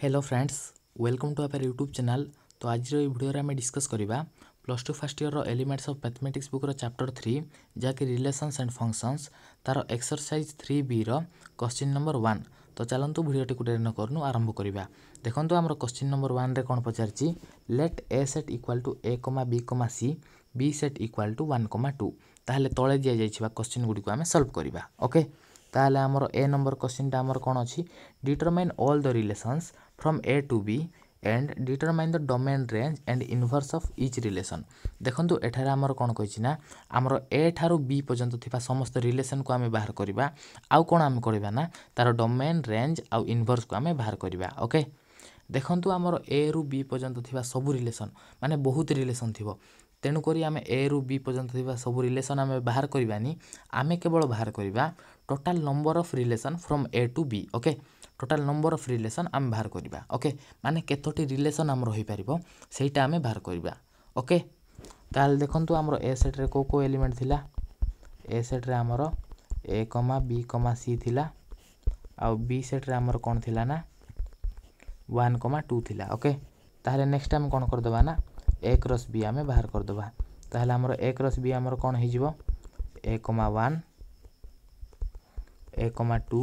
hello friends welcome to our YouTube channel ତ ଆଜିର ଏହି ଭିଡ଼ିଓରେ ଆମେ ଡିସ୍କସ୍ କରିବା ପ୍ଲସ୍ ଟୁ ଫାର୍ଷ୍ଟ ଇୟର୍ର ଏଲିମେଣ୍ଟସ୍ ଅଫ୍ ମ୍ୟାଥମେଟିକ୍ସ ବୁକ୍ର ଚାପ୍ଟର ଥ୍ରୀ ଯାହାକି ରିଲେସନ୍ସ ଆଣ୍ଡ ଫଙ୍କସନ୍ସ ତା'ର ଏକ୍ସରସାଇଜ୍ ଥ୍ରୀ ବି'ର କ୍ୱଶ୍ଚିନ୍ ନମ୍ବର ୱାନ୍ ତ ଚାଲନ୍ତୁ ଭିଡ଼ିଓଟିକୁ ଡେରି ନ କରୁନୁ ଆରମ୍ଭ କରିବା ଦେଖନ୍ତୁ ଆମର କ୍ୱଶ୍ଚିନ୍ ନମ୍ବର ୱାନ୍ରେ କ'ଣ ପଚାରିଛି let A set equal to A comma B comma C B set equal to one comma two ତାହେଲେ ତଳେ ଦିଆଯାଇଥିବା କ୍ୱଶ୍ଚିନ୍ ଗୁଡ଼ିକୁ ଆମେ ସଲ୍ଭ କରିବା ଓକେ ତାହେଲେ ଆମର ଏ ନମ୍ବର କ୍ୱଶ୍ଚିନ୍ଟା ଆମର କ'ଣ ଅଛି determine all the relations from A to B and determine the domain range and inverse of each relation দেখন্তু এঠারে আমার কোন কইছি না আমার এ ঠারু বি পর্যন্ত থিবা সমস্ত রিলেশন কো আমি বাহার করিবা আউ কোন আমি করিবা না তার ডোমেন রেঞ্জ আউ ইনভর্স কো আমি বাহার করিবা ওকে দেখন্তু আমার এ রু বি পর্যন্ত থিবা সবু রিলেশন মানে বহুত রিলেশন থিবো তেণুকরি আমি এ রু বি পর্যন্ত থিবা সবু রিলেশন আমি বাহার করিবানি আমি কেবল বাহার করিবা total number of relation from A to B okay total number of relation ଆମେ ବାହାର କରିବା ଓକେ ମାନେ କେତୋଟି ରିଲେସନ୍ ଆମର ହୋଇପାରିବ ସେଇଟା ଆମେ ବାହାର କରିବା ଓକେ ତାହେଲେ ଦେଖନ୍ତୁ ଆମର ଏ ସେଟ୍ରେ କେଉଁ କେଉଁ ଏଲିମେଣ୍ଟ ଥିଲା ଏ ସେଟ୍ରେ ଆମର ଏ କମା ବି କମା ସି ଥିଲା ଆଉ ବି ସେଟ୍ରେ ଆମର କ'ଣ ଥିଲା ନା ୱାନ୍ କମା ଟୁ ଥିଲା ଓକେ ତାହେଲେ ନେକ୍ସଟ ଆମେ କ'ଣ କରିଦେବା ନା ଏ କ୍ରସ୍ ବି ଆମେ ବାହାର କରିଦେବା ତାହେଲେ ଆମର ଏ କ୍ରସ୍ ବି ଆମର କ'ଣ ହେଇଯିବ A comma one A comma two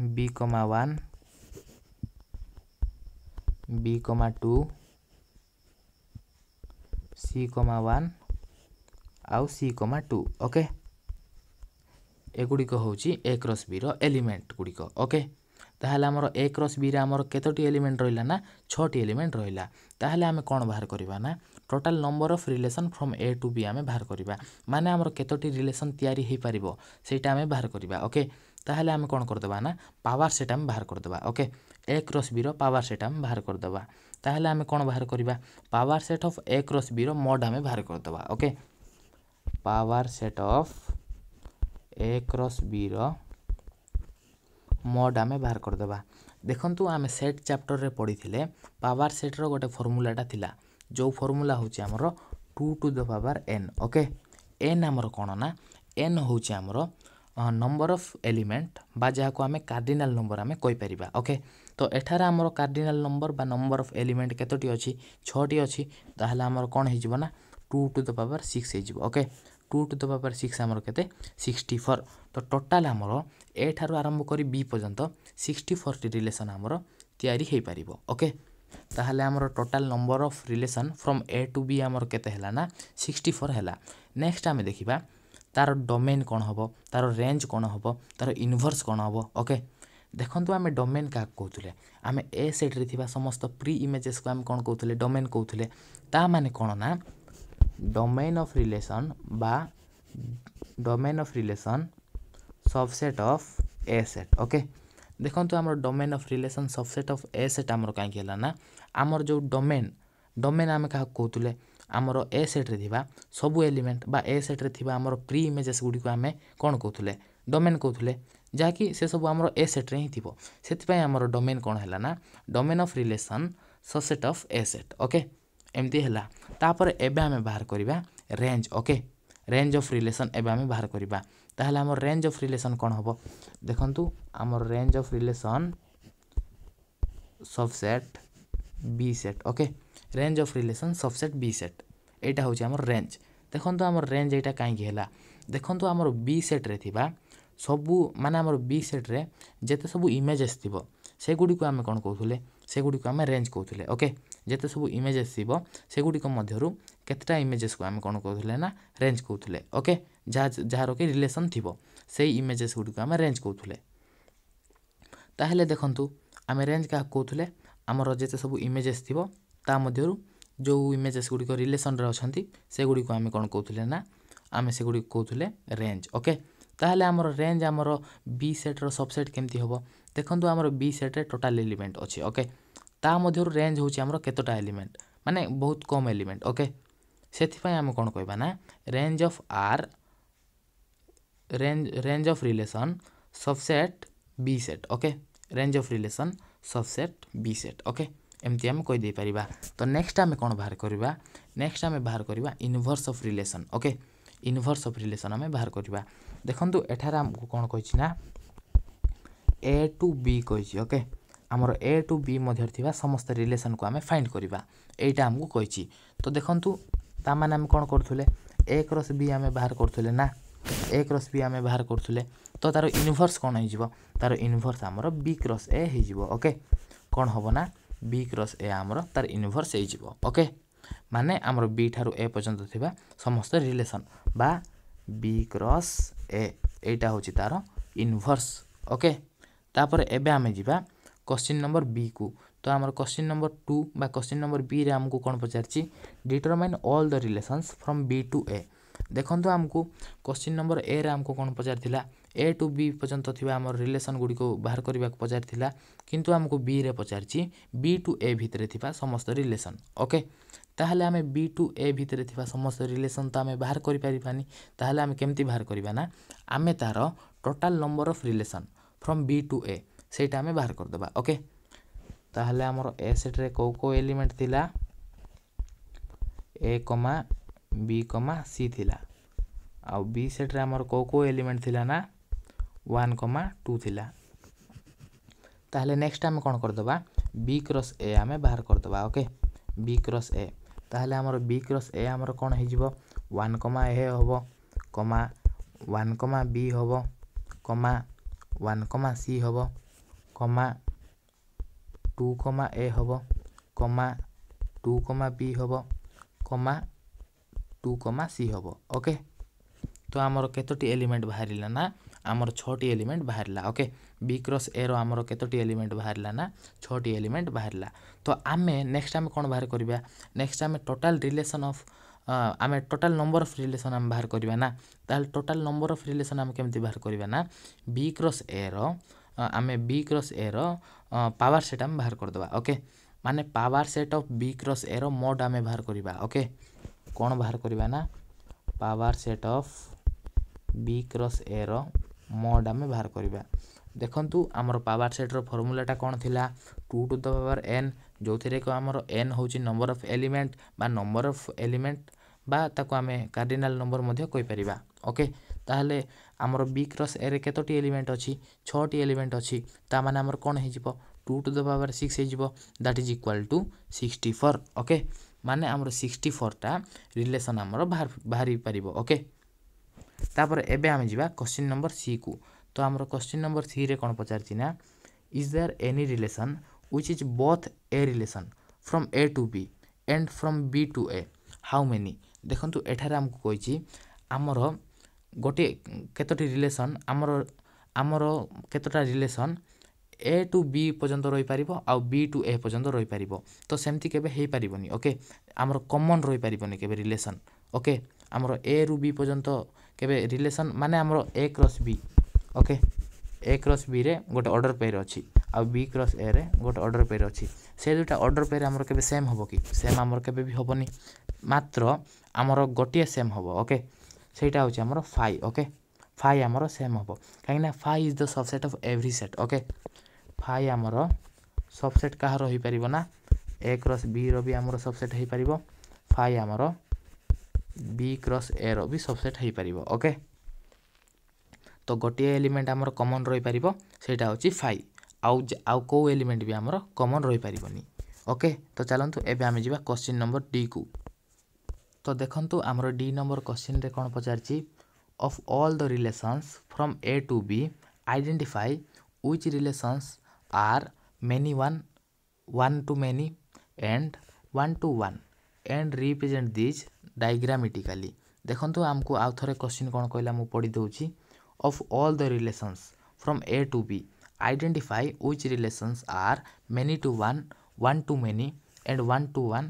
b comma 1 b comma 2 c comma 1 आउ c comma 2 ओके এগুড়িক হচ্ছে এ ক্রস বি এলিমেন্ট গুড়িক ওকে তাহলে আমার এ ক্রস বি আমার কতটি এলিমেন্ট রহিলা না ছটি এলিমেন্ট রহিলা তাহলে আমি কোণ বাহার করিবা না total number of relation from A to B আমি বাহার করিবা মানে আমার কতটি রিলেসন তৈরি হয়ে পারিব সেইটা আমি বাহার করিবা ওকে তাহলে আমি কোণ করদেবা না পাওয়ার সেটা আমি বাহার করদেবা ওকে এক রস বির পাওয়ার সেটা আমি বাহার করদেবা তাহলে আমি কোণ বাহার করা পাওয়ার সেট অফ এক রস বির মড আমি বাহার করদেবা ওকে পাওয়ার সেট অফ এক রস বির মড আমি বাহার করদেবা দেখন্তু আমি সেট চ্যাপ্টরের পড়িলে পাওয়ার সেটর গোটে ফর্মুলাটা লা যে ফর্মুলা হচ্ছে আমার two to the power n okay n আমার কোণ না এন হচ্ছে আমার ନମ୍ବର ଅଫ୍ ଏଲିମେଣ୍ଟ ବା ଯାହାକୁ ଆମେ କାର୍ଡ଼ିନାଲ ନମ୍ବର ଆମେ କହିପାରିବା ଓକେ ତ ଏଠାରେ ଆମର କାର୍ଡ଼ିନାଲ ନମ୍ବର ବା ନମ୍ବର ଅଫ୍ ଏଲିମେଣ୍ଟ କେତୋଟି ଅଛି ଛଅଟି ଅଛି ତାହେଲେ ଆମର କ'ଣ ହେଇଯିବ ନା two to the power six ହେଇଯିବ okay two to the power six ଆମର କେତେ ସିକ୍ସଟି ଫୋର୍ ତ ଟୋଟାଲ୍ ଆମର ଏ ଠାରୁ ଆରମ୍ଭ କରି ବି ପର୍ଯ୍ୟନ୍ତ ସିକ୍ସଟି ଫୋର୍ଟି ରିଲେସନ୍ ଆମର ତିଆରି ହୋଇପାରିବ ଓକେ ତାହେଲେ ଆମର total number of relation from A to B ଆମର କେତେ ହେଲା ନା ସିକ୍ସଟି ଫୋର୍ ହେଲା ନେକ୍ସଟ ଆମେ ଦେଖିବା ତା'ର ଡୋମେନ୍ କ'ଣ ହେବ ତା'ର ରେଞ୍ଜ୍ କ'ଣ ହେବ ତା'ର ଇନଭର୍ସ କ'ଣ ହେବ ଓକେ ଦେଖନ୍ତୁ ଆମେ ଡୋମେନ୍ କାହାକୁ କହୁଥିଲେ ଆମେ ଏ ସେଟ୍ରେ ଥିବା ସମସ୍ତ ପ୍ରି ଇମେଜେସ୍କୁ ଆମେ କ'ଣ କହୁଥିଲେ ଡୋମେନ୍ କହୁଥିଲେ ତା ମାନେ କ'ଣ ନା ଡୋମେନ୍ ଅଫ୍ ରିଲେସନ୍ ବା domain of relation subset of A set okay ଦେଖନ୍ତୁ ଆମର domain of relation subset of A set ଆମର କାହିଁକି ହେଲା ନା ଆମର ଯେଉଁ ଡୋମେନ୍ ଡୋମେନ୍ ଆମେ କାହାକୁ କହୁଥିଲେ ଆମର ଏ ସେଟ୍ରେ ଥିବା ସବୁ ଏଲିମେଣ୍ଟ ବା ଏ ସେଟ୍ରେ ଥିବା ଆମର ପ୍ରି ଇମେଜେସ୍ ଗୁଡ଼ିକୁ ଆମେ କ'ଣ କହୁଥିଲେ ଡୋମେନ୍ କହୁଥିଲେ ଯାହାକି ସେସବୁ ଆମର ଏ ସେଟ୍ରେ ହିଁ ଥିବ ସେଥିପାଇଁ ଆମର ଡୋମେନ୍ କ'ଣ ହେଲା ନା domain of relation subset of A set okay ଏମିତି ହେଲା ତାପରେ ଏବେ ଆମେ ବାହାର କରିବା range okay range of relation ଏବେ ଆମେ ବାହାର କରିବା ତାହେଲେ ଆମର ରେଞ୍ଜ ଅଫ୍ ରିଲେସନ୍ କ'ଣ ହେବ ଦେଖନ୍ତୁ ଆମର range of relation subset B set okay range of relation subset B set ଏଇଟା ହେଉଛି ଆମର ରେଞ୍ଜ ଦେଖନ୍ତୁ ଆମର ରେଞ୍ଜ ଏଇଟା କାହିଁକି ହେଲା ଦେଖନ୍ତୁ ଆମର ବି ସେଟ୍ରେ ଥିବା ସବୁ ମାନେ ଆମର ବି ସେଟ୍ରେ ଯେତେ ସବୁ ଇମେଜେସ୍ ଥିବ ସେଗୁଡ଼ିକୁ ଆମେ କ'ଣ କହୁଥିଲେ ସେଗୁଡ଼ିକୁ ଆମେ ରେଞ୍ଜ କହୁଥିଲେ ଓକେ ଯେତେ ସବୁ ଇମେଜେସ୍ ଥିବ ସେଗୁଡ଼ିକ ମଧ୍ୟରୁ କେତେଟା ଇମେଜେସ୍କୁ ଆମେ କ'ଣ କହୁଥିଲେ ନା ରେଞ୍ଜ କହୁଥିଲେ ଓକେ ଯାହା ଯାହାର କି ରିଲେସନ୍ ଥିବ ସେଇ ଇମେଜେସ୍ ଗୁଡ଼ିକୁ ଆମେ ରେଞ୍ଜ କହୁଥିଲେ ତାହେଲେ ଦେଖନ୍ତୁ ଆମେ ରେଞ୍ଜ କାହାକୁ କହୁଥିଲେ ଆମର ଯେତେ ସବୁ ଇମେଜେସ୍ ଥିବ ତା ମଧ୍ୟରୁ ଯେଉଁ ଇମେଜେସ୍ ଗୁଡ଼ିକ ରିଲେସନ୍ରେ ଅଛନ୍ତି ସେଗୁଡ଼ିକୁ ଆମେ କ'ଣ କହୁଥିଲେ ନା ଆମେ ସେଗୁଡ଼ିକୁ କହୁଥିଲେ ରେଞ୍ଜ ଓକେ ତାହେଲେ ଆମର ରେଞ୍ଜ ଆମର ବି ସେଟ୍ର ସବସେଟ୍ କେମିତି ହେବ ଦେଖନ୍ତୁ ଆମର ବି ସେଟ୍ରେ ଟୋଟାଲ୍ ଏଲିମେଣ୍ଟ ଅଛି ଓକେ ତା ମଧ୍ୟରୁ ରେଞ୍ଜ ହେଉଛି ଆମର କେତେଟା ଏଲିମେଣ୍ଟ ମାନେ ବହୁତ କମ୍ ଏଲିମେଣ୍ଟ ଓକେ ସେଥିପାଇଁ ଆମେ କ'ଣ କହିବା ନା range of R range range of relation subset B set okay range of relation subset B set okay ଏମିତି ଆମେ କହିଦେଇପାରିବା ତ ନେକ୍ସଟ ଆମେ କ'ଣ ବାହାର କରିବା ନେକ୍ସଟ ଆମେ ବାହାର କରିବା inverse of relation okay inverse of relation ଆମେ ବାହାର କରିବା ଦେଖନ୍ତୁ ଏଠାରେ ଆମକୁ କ'ଣ କହିଛି ନା ଏ ଟୁ ବି କହିଛି ଓକେ ଆମର ଏ ଟୁ ବି ମଧ୍ୟରେ ଥିବା ସମସ୍ତ ରିଲେସନ୍କୁ ଆମେ ଫାଇଣ୍ଡ କରିବା ଏଇଟା ଆମକୁ କହିଛି ତ ଦେଖନ୍ତୁ ତାମାନେ ଆମେ କ'ଣ କରୁଥିଲେ ଏ କ୍ରସ୍ ବି ଆମେ ବାହାର କରୁଥିଲେ ନା ଏ କ୍ରସ୍ ବି ଆମେ ବାହାର କରୁଥିଲେ ତ ତା'ର ଇନଭର୍ସ କ'ଣ ହେଇଯିବ ତା'ର ଇନଭର୍ସ ଆମର ବି କ୍ରସ୍ ଏ ହେଇଯିବ ଓକେ କ'ଣ ହେବ ନା বি ক্রস এ আমার তার ইনভর্স হয়েযিব ওকে মানে আমার বি ঠারু এ পর্যন্ত থাকা সমস্ত রিলেসন বা বি ক্রস এ এইটা হচ্ছে তার ইনভর্স ওকে তাপরে এবে আমি যা কোশ্চিন নম্বর বি কু তো আমার কোশ্চিন নম্বর টু বা কোশ্চিন নম্বর বি রে আমাকে কোণ পচারছি determine all the relations from B to A দেখন্তু আমাকে কোশ্চিন নম্বর এ রে আমাকে কোণ পচারিলা ଏ ଟୁ ବି ପର୍ଯ୍ୟନ୍ତ ଥିବା ଆମର ରିଲେସନ୍ ଗୁଡ଼ିକୁ ବାହାର କରିବାକୁ ପଚାରିଥିଲା କିନ୍ତୁ ଆମକୁ ବିରେ ପଚାରିଛି ବି ଟୁ ଏ ଭିତରେ ଥିବା ସମସ୍ତ ରିଲେସନ୍ ଓକେ ତାହେଲେ ଆମେ ବି ଟୁ ଏ ଭିତରେ ଥିବା ସମସ୍ତ ରିଲେସନ୍ ତ ଆମେ ବାହାର କରିପାରିବାନି ତାହେଲେ ଆମେ କେମିତି ବାହାର କରିବା ନା ଆମେ ତାର total number of relation from B to A ସେଇଟା ଆମେ ବାହାର କରିଦେବା ଓକେ ତାହେଲେ ଆମର ଏ ସେଟ୍ରେ କେଉଁ କେଉଁ ଏଲିମେଣ୍ଟ ଥିଲା ଏ କମା ବି କମା ସି ଥିଲା ଆଉ ବି ସେଟ୍ରେ ଆମର କେଉଁ କେଉଁ ଏଲିମେଣ୍ଟ ଥିଲା ନା ୱାନ୍ କମା ଟୁ ଥିଲା ତାହେଲେ ନେକ୍ସଟ ଆମେ କ'ଣ କରିଦେବା ବି କ୍ରସ୍ ଏ ଆମେ ବାହାର କରିଦେବା ଓକେ ବି କ୍ରସ୍ ଏ ତାହେଲେ ଆମର ବି କ୍ରସ୍ ଏ ଆମର କ'ଣ ହେଇଯିବ ୱାନ୍ କମା ଏ ହେବ କମା ୱାନ୍ କମା ବି ହେବ କମା ୱାନ୍ କମା ସି ହେବ କମା ଟୁ କମା ଏ ହେବ କମା ଟୁ କମା ବି ହେବ କମା ଟୁ କମା ସି ହେବ ଓକେ ତ ଆମର କେତୋଟି ଏଲିମେଣ୍ଟ ବାହାରିଲା ନା ଆମର ଛଅଟି ଏଲିମେଣ୍ଟ ବାହାରିଲା ଓକେ ବି କ୍ରସ୍ ଏର ଆମର କେତୋଟି ଏଲିମେଣ୍ଟ ବାହାରିଲା ନା ଛଅଟି ଏଲିମେଣ୍ଟ ବାହାରିଲା ତ ଆମେ ନେକ୍ସଟ ଆମେ କ'ଣ ବାହାର କରିବା ନେକ୍ସଟ ଆମେ ଟୋଟାଲ ରିଲେସନ୍ ଅଫ୍ ଆମେ ଟୋଟାଲ ନମ୍ବର ଅଫ୍ ରିଲେସନ୍ ଆମେ ବାହାର କରିବା ନା ତାହେଲେ ଟୋଟାଲ ନମ୍ବର ଅଫ୍ ରିଲେସନ୍ ଆମେ କେମିତି ବାହାର କରିବା ନା ବି କ୍ରସ୍ ଏର ଆମେ ବି କ୍ରସ୍ ଏର ପାୱାର ସେଟ୍ ଆମେ ବାହାର କରିଦେବା ଓକେ ମାନେ power set of B cross ଏର ମୋଡ଼ ଆମେ ବାହାର କରିବା ଓକେ କ'ଣ ବାହାର କରିବା ନା power set of B cross ଏର ମଡ୍ ଆମେ ବାହାର କରିବା ଦେଖନ୍ତୁ ଆମର ପାୱାର ସେଟ୍ର ଫର୍ମୁଲାଟା କ'ଣ ଥିଲା two to the power n ଯେଉଁଥିରେ କି ଆମର ଏନ୍ ହେଉଛି ନମ୍ବର ଅଫ୍ ଏଲିମେଣ୍ଟ ବା ନମ୍ବର ଅଫ୍ ଏଲିମେଣ୍ଟ ବା ତାକୁ ଆମେ କାର୍ଡ଼ିନାଲ ନମ୍ବର ମଧ୍ୟ କହିପାରିବା ଓକେ ତାହେଲେ ଆମର ବି କ୍ରସ୍ ଏରେ କେତୋଟି ଏଲିମେଣ୍ଟ ଅଛି ଛଅଟି ଏଲିମେଣ୍ଟ ଅଛି ତା'ମାନେ ଆମର କ'ଣ ହେଇଯିବ two to the power six ହେଇଯିବ that is equal to sixty four okay ମାନେ ଆମର ସିକ୍ସଟି ଫୋର୍ଟା ରିଲେସନ୍ ଆମର ବାହାରି ପାରିବ ଓକେ ତାପରେ ଏବେ ଆମେ ଯିବା କୋଶ୍ଚିନ୍ ନମ୍ବର ସିକୁ ତ ଆମର କୋଶ୍ଚିନ୍ ନମ୍ବର ସିରେ କ'ଣ ପଚାରିଛି ନା is there any relation which is both a relation from A to B and from B to A how many ଦେଖନ୍ତୁ ଏଠାରେ ଆମକୁ କହିଛି ଆମର ଗୋଟିଏ କେତୋଟି ରିଲେସନ୍ ଆମର ଆମର କେତୋଟା ରିଲେସନ୍ ଏ ଟୁ ବି ପର୍ଯ୍ୟନ୍ତ ରହିପାରିବ ଆଉ ବି ଟୁ ଏ ପର୍ଯ୍ୟନ୍ତ ରହିପାରିବ ତ ସେମିତି କେବେ ହେଇପାରିବନି ଓକେ ଆମର କମନ୍ ରହିପାରିବନି କେବେ ରିଲେସନ୍ ଓକେ ଆମର ଏରୁ ବି ପର୍ଯ୍ୟନ୍ତ কেবে রিলেসন মানে আমার A cross B okay A cross ବିରେ ଗୋଟେ ଅର୍ଡ଼ର ପେୟାର ଅଛି ଆଉ ବି କ୍ରସ୍ ଏରେ ଗୋଟେ ଅର୍ଡ଼ର ପେୟାର ଅଛି ସେ ଦୁଇଟା ଅର୍ଡ଼ର ପେୟାର ଆମର କେବେ ସେମ୍ ହେବ କି ସେମ୍ ଆମର କେବେ ବି ହେବନି ମାତ୍ର ଆମର ଗୋଟିଏ ସେମ୍ ହେବ ଓକେ ସେଇଟା ହେଉଛି ଆମର ଫାଇ ଓକେ ଫାଇ ଆମର ସେମ୍ ହେବ କାହିଁକିନା phi is the subset of every set okay phi ଆମର ସବସେଟ୍ କାହାର ହୋଇପାରିବ ନା ଏ କ୍ରସ୍ ବିର ବି ଆମର ସବସେଟ୍ ହୋଇପାରିବ ଫାଇ ଆମର বি क्रॉस ए ର ବି ସବସେଟ୍ ହୋଇପାରିବ ଓକେ ତ ଗୋଟିଏ ଏଲିମେଣ୍ଟ ଆମର କମନ୍ ରହିପାରିବ ସେଇଟା ହେଉଛି ଫାଇ ଆଉ ଆଉ କେଉଁ ଏଲିମେଣ୍ଟ ବି ଆମର କମନ୍ ରହିପାରିବନି ଓକେ ତ ଚାଲନ୍ତୁ ଏବେ ଆମେ ଯିବା କ୍ୱେଶ୍ଚିନ୍ ନମ୍ବର ଡିକୁ ତ ଦେଖନ୍ତୁ ଆମର ଡି ନମ୍ବର କ୍ୱେଶ୍ଚିନ୍ରେ କ'ଣ ପଚାରିଛି of all the relations from A to B identify which relations are many one one to many and one to one and represent these diagrammatically ଦେଖନ୍ତୁ ଆମକୁ ଆଉ ଥରେ କ୍ୱେଶ୍ଚିନ୍ କ'ଣ କହିଲା ମୁଁ ପଢ଼ିଦେଉଛି of all the relations from A to B identify which relations are many to one one to many and one to one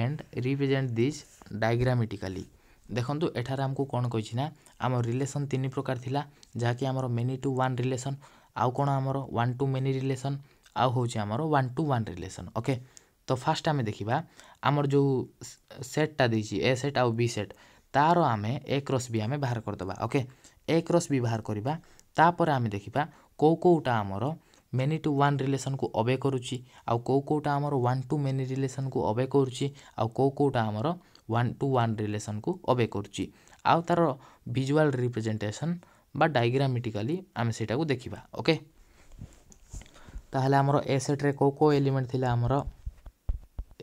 and represent these diagrammatically ଦେଖନ୍ତୁ ଏଠାରେ ଆମକୁ କ'ଣ କହିଛି ନା ଆମ ରିଲେସନ୍ ତିନି ପ୍ରକାର ଥିଲା ଯାହାକି ଆମର ମେନି ଟୁ ୱାନ୍ ରିଲେସନ୍ ଆଉ କ'ଣ ଆମର ୱାନ୍ ଟୁ ମେନି ରିଲେସନ୍ ଆଉ ହେଉଛି ଆମର one to one relation okay ତ ଫାର୍ଷ୍ଟ ଆମେ ଦେଖିବା ଆମର ଯେଉଁ ସେଟ୍ଟା ଦେଇଛି ଏ ସେଟ୍ ଆଉ ବି ସେଟ୍ ତା'ର ଆମେ ଏ କ୍ରସ୍ ବି ଆମେ ବାହାର କରିଦେବା ଓକେ ଏ କ୍ରସ୍ ବି ବାହାର କରିବା ତାପରେ ଆମେ ଦେଖିବା କେଉଁ କେଉଁଟା ଆମର ମେନି ଟୁ ୱାନ୍ ରିଲେସନ୍କୁ ଅବେ କରୁଛି ଆଉ କେଉଁ କେଉଁଟା ଆମର ୱାନ୍ ଟୁ ମେନି ରିଲେସନ୍କୁ ଅବେ କରୁଛି ଆଉ କେଉଁ କେଉଁଟା ଆମର ୱାନ୍ ଟୁ ୱାନ୍ ରିଲେସନ୍କୁ ଅବେ କରୁଛି ଆଉ ତା'ର ଭିଜୁଆଲ୍ ରିପ୍ରେଜେଣ୍ଟେସନ୍ ବା ଡାଇଗ୍ରାମେଟିକାଲି ଆମେ ସେଇଟାକୁ ଦେଖିବା ଓକେ ତାହେଲେ ଆମର ଏ ସେଟ୍ରେ କେଉଁ କେଉଁ ଏଲିମେଣ୍ଟ ଥିଲା ଆମର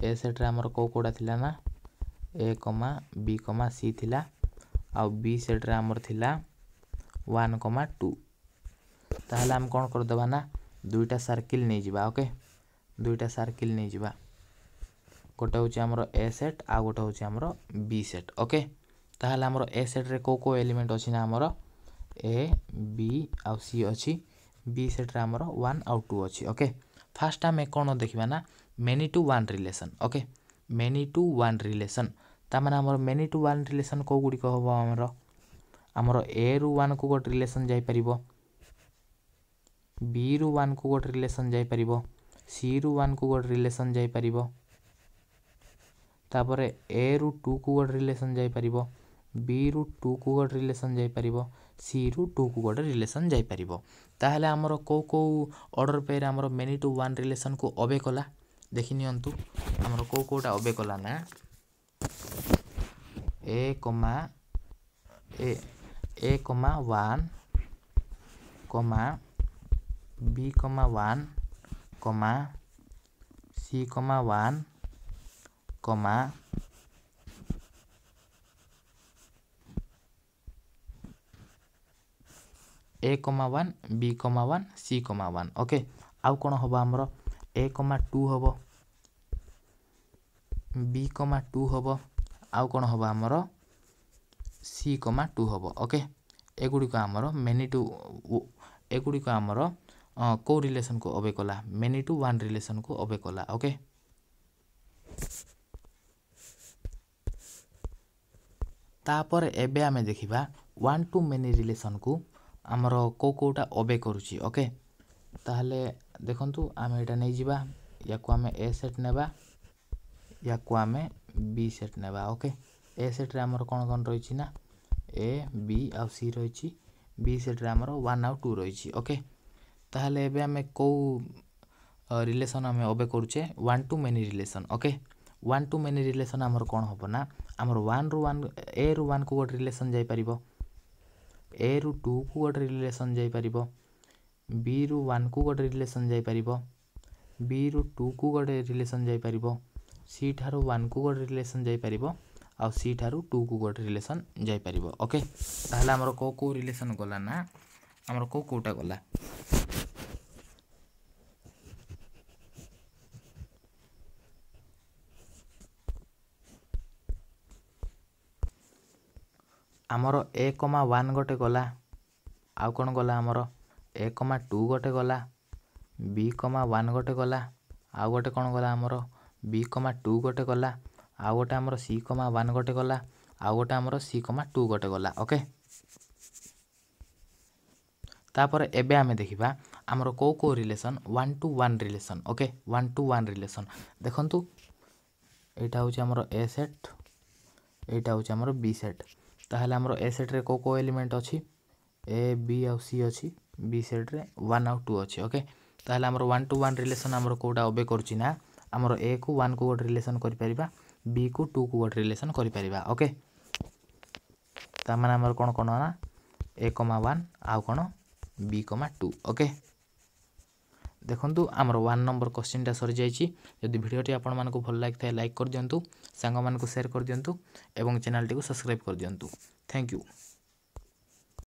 ए सेट्रे आम कौकोड़ा थी ना ए कमा बी कमा सी थी आट्रे आमर थी वन कमा टू ताल आम कौन करदे ना दुईटा सर्किल नहीं जावा ओके दुईटा सर्किल नहीं जावा गोटे हूँ आमर ए सेट आ गोटे हूँ आमर बी सेट ओके ताल आमर ए सेट्रे कौ कौ एलिमेंट अच्छी ना आमर ए बी आ सी अच्छी बी सेट्रे आमर वन आउ टू अच्छी ओके फास्ट आम कौन देखा ना many to one relation okay many to one relation ତା ମାନେ ଆମର many to one relation କେଉଁ ଗୁଡ଼ିକ ହେବ ଆମର ଆମର ଏରୁ ୱାନ୍କୁ ଗୋଟେ ରିଲେସନ୍ ଯାଇପାରିବ ବିରୁ ୱାନ୍କୁ ଗୋଟେ ରିଲେସନ୍ ଯାଇପାରିବ ସିରୁ ୱାନ୍କୁ ଗୋଟେ ରିଲେସନ୍ ଯାଇପାରିବ ତାପରେ ଏରୁ ଟୁକୁ ଗୋଟେ ରିଲେସନ୍ ଯାଇପାରିବ ବିରୁ ଟୁକୁ ଗୋଟେ ରିଲେସନ୍ ଯାଇପାରିବ ସିରୁ ଟୁକୁ ଗୋଟେ ରିଲେସନ୍ ଯାଇପାରିବ ତାହେଲେ ଆମର କେଉଁ କେଉଁ ଅର୍ଡ଼ର୍ ପେରେ ଆମର ମେନି ଟୁ ୱାନ୍ ରିଲେସନ୍କୁ ଅବେ କଲା ଦେଖିନିଅନ୍ତୁ ଆମର କେଉଁ କେଉଁଟା ଅବେ କଲା ନା ଏ କମା ଏ ଏ comma one comma B comma one comma C comma one comma A comma one B comma one C comma one okay आउ कौन हम आमर ए କମା ଟୁ ହେବ ବି କମା ଟୁ ହେବ ଆଉ କ'ଣ ହେବ ଆମର ସି କମା ଟୁ ହେବ ଓକେ ଏଗୁଡ଼ିକ ଆମର ମେନି ଟୁ ଏଗୁଡ଼ିକ ଆମର କେଉଁ ରିଲେସନ୍କୁ ଅବେ କଲା ମେନି ଟୁ ୱାନ୍ ରିଲେସନ୍କୁ ଅବେ କଲା ଓକେ ତାପରେ ଏବେ ଆମେ ଦେଖିବା ୱାନ୍ ଟୁ ମେନି ରିଲେସନ୍କୁ ଆମର କେଉଁ କେଉଁଟା ଅବେ କରୁଛି ଓକେ ତାହେଲେ ଦେଖନ୍ତୁ ଆମେ ଏଇଟା ନେଇଯିବା ୟାକୁ ଆମେ ଏ ସେଟ୍ ନେବା ୟାକୁ ଆମେ ବି ସେଟ୍ ନେବା ଓକେ ଏ ସେଟ୍ରେ ଆମର କ'ଣ କ'ଣ ରହିଛି ନା ଏ ବି ଆଉ ସି ରହିଛି ବି ସେଟ୍ରେ ଆମର ୱାନ୍ ଆଉ ଟୁ ରହିଛି ଓକେ ତାହେଲେ ଏବେ ଆମେ କେଉଁ ରିଲେସନ୍ ଆମେ ଅବେ କରୁଛେ one to many relation okay one to many relation ଆମର କ'ଣ ହେବ ନା ଆମର ୱାନ୍ରୁ ୱାନ୍ ଏରୁ ୱାନ୍କୁ ଗୋଟେ ରିଲେସନ୍ ଯାଇପାରିବ ଏରୁ ଟୁକୁ ଗୋଟେ ରିଲେସନ୍ ଯାଇପାରିବ ବିରୁ ୱାନ୍କୁ ଗୋଟେ ରିଲେସନ୍ ଯାଇପାରିବ ବିରୁ ଟୁକୁ ଗୋଟେ ରିଲେସନ୍ ଯାଇପାରିବ ସି ଠାରୁ ୱାନ୍କୁ ଗୋଟେ ରିଲେସନ୍ ଯାଇପାରିବ ଆଉ ସି ଠାରୁ ଟୁକୁ ଗୋଟେ ରିଲେସନ୍ ଯାଇପାରିବ ଓକେ ତାହେଲେ ଆମର କେଉଁ କେଉଁ ରିଲେସନ୍ ଗଲା ନା ଆମର କେଉଁ କେଉଁଟା ଗଲା ଆମର ଏ କମା ୱାନ୍ ଗୋଟେ ଗଲା ଆଉ କ'ଣ ଗଲା ଆମର ଏ କମା ଟୁ ଗୋଟେ ଗଲା ବି କମା ୱାନ୍ ଗୋଟେ ଗଲା ଆଉ ଗୋଟେ କ'ଣ ଗଲା ଆମର ବି କମା ଟୁ ଗୋଟେ ଗଲା ଆଉ ଗୋଟେ ଆମର ସି କମା ୱାନ୍ ଗୋଟେ ଗଲା ଆଉ ଗୋଟେ ଆମର ସି କମା ଟୁ ଗୋଟେ ଗଲା ଓକେ ତାପରେ ଏବେ ଆମେ ଦେଖିବା ଆମର କେଉଁ କେଉଁ relation one to one relation okay one to one relation ଦେଖନ୍ତୁ ଏଇଟା ହେଉଛି ଆମର ଏ ସେଟ୍ ଏଇଟା ହେଉଛି ଆମର ବି ସେଟ୍ ତାହେଲେ ଆମର ଏ ସେଟ୍ରେ କେଉଁ କେଉଁ ଏଲିମେଣ୍ଟ ଅଛି ଏ ବି ଆଉ ସି ଅଛି বি ସାଇଡ଼୍ରେ ୱାନ୍ ଆଉ ଟୁ ଅଛି ଓକେ ତାହେଲେ ଆମର ୱାନ୍ ଟୁ ୱାନ୍ ରିଲେସନ୍ ଆମର କେଉଁଟା ଅବେ କରୁଛି ନା ଆମର ଏକୁ ୱାନ୍କୁ ଗୋଟେ ରିଲେସନ୍ କରିପାରିବା ବିକୁ ଟୁକୁ ଗୋଟେ ରିଲେସନ୍ କରିପାରିବା ଓକେ ତାମାନେ ଆମର କ'ଣ କ'ଣ ନା ଏ କମା ୱାନ୍ ଆଉ କ'ଣ ବି କମା ଟୁ ଓକେ ଦେଖନ୍ତୁ ଆମର ୱାନ୍ ନମ୍ବର କୋଶ୍ଚିନ୍ଟା ସରିଯାଇଛି ଯଦି ଭିଡ଼ିଓଟି ଆପଣମାନଙ୍କୁ ଭଲ ଲାଗିଥାଏ ଲାଇକ୍ କରିଦିଅନ୍ତୁ ସାଙ୍ଗମାନଙ୍କୁ ସେୟାର କରିଦିଅନ୍ତୁ ଏବଂ ଚ୍ୟାନେଲ୍ଟିକୁ ସବସ୍କ୍ରାଇବ୍ କରିଦିଅନ୍ତୁ ଥ୍ୟାଙ୍କ ୟୁ